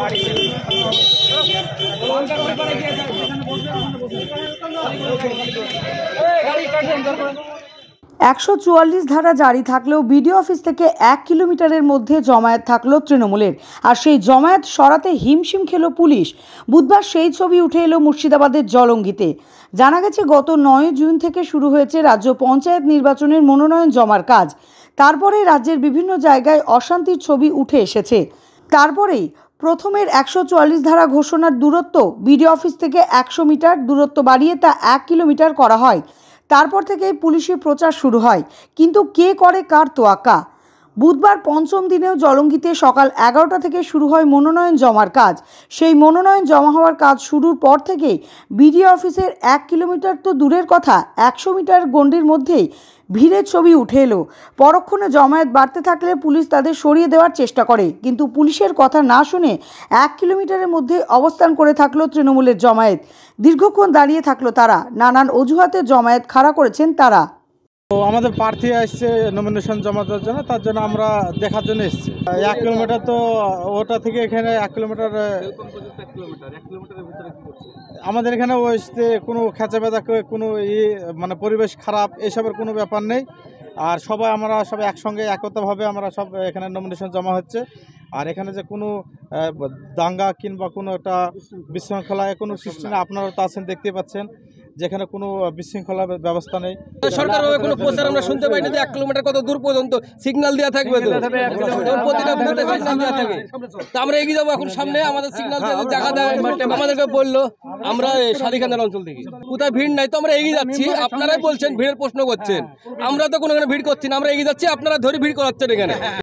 একশো চুয়াল্লিশ ধারা জারি থাকলেও বিডিও অফিস থেকে এক কিলোমিটারের মধ্যে জমায়েত থাকল তৃণমূলের আর সেই জমায়েত সরাতে হিমশিম খেল পুলিশ বুধবার সেই ছবি উঠে এলো মুর্শিদাবাদের জলঙ্গিতে জানা গেছে গত নয় জুন থেকে শুরু হয়েছে রাজ্য পঞ্চায়েত নির্বাচনের মনোনয়ন জমার কাজ তারপরে রাজ্যের বিভিন্ন জায়গায় অশান্তির ছবি উঠে এসেছে তারপরেই প্রথমের একশো চুয়াল্লিশ ধারা ঘোষণার দূরত্ব বিডিও অফিস থেকে একশো মিটার দূরত্ব বাড়িয়ে তা এক কিলোমিটার করা হয় তারপর থেকেই পুলিশি প্রচার শুরু হয় কিন্তু কে করে কার তোয়াক্কা বুধবার পঞ্চম দিনেও জলঙ্গিতে সকাল এগারোটা থেকে শুরু হয় মনোনয়ন জমার কাজ সেই মনোনয়ন জমা হওয়ার কাজ শুরুর পর থেকেই বিডিও অফিসের এক কিলোমিটার তো দূরের কথা একশো মিটার গণ্ডির মধ্যেই ভিড়ের ছবি উঠে এলো পরক্ষণে জমায়েত বাড়তে থাকলে পুলিশ তাদের সরিয়ে দেওয়ার চেষ্টা করে কিন্তু পুলিশের কথা না শুনে এক কিলোমিটারের মধ্যে অবস্থান করে থাকলো তৃণমূলের জমায়েত দীর্ঘক্ষণ দাঁড়িয়ে থাকলো তারা নানান অজুহাতে জমায়েত খাড়া করেছেন তারা তো আমাদের প্রার্থী আসছে নমিনেশন জমা দেওয়ার জন্য তার জন্য আমরা দেখার জন্য এসেছি এক কিলোমিটার তো ওটা থেকে এখানে এক কিলোমিটার আমাদের এখানে ওইতে কোনো খেঁচা বেঁচা কোনো ই মানে পরিবেশ খারাপ এসবের কোনো ব্যাপার নেই আর সবাই আমরা সব একসঙ্গে একতাভাবে আমরা সব এখানে নমিনেশন জমা হচ্ছে আর এখানে যে কোনো দাঙ্গা কিংবা কোনো একটা বিশৃঙ্খলায় কোনো সৃষ্টি না আপনারা তো আছেন দেখতে পাচ্ছেন যেখানে কোনো বিশৃঙ্খলা ব্যবস্থা নেই সরকারভাবে কোনো প্রচার আমরা শুনতে পাই না যে এক কিলোমিটার কত দূর পর্যন্ত সিগন্যাল দেওয়া থাকবে তো আমরা এগিয়ে যাবো এখন সামনে আমাদের সিগন্যাল জায়গা দেয় আমাদেরকে বললো আমরা সাদিখানের অঞ্চল থেকে কোথায় ভিড় নাই তো আমরা এগিয়ে যাচ্ছি আপনারাই বলছেন ভিড়ের প্রশ্ন করছেন আমরা তো কোনো ভিড় করছি না আমরা এগিয়ে যাচ্ছি আপনারা ধরে ভিড় করাচ্ছেন এখানে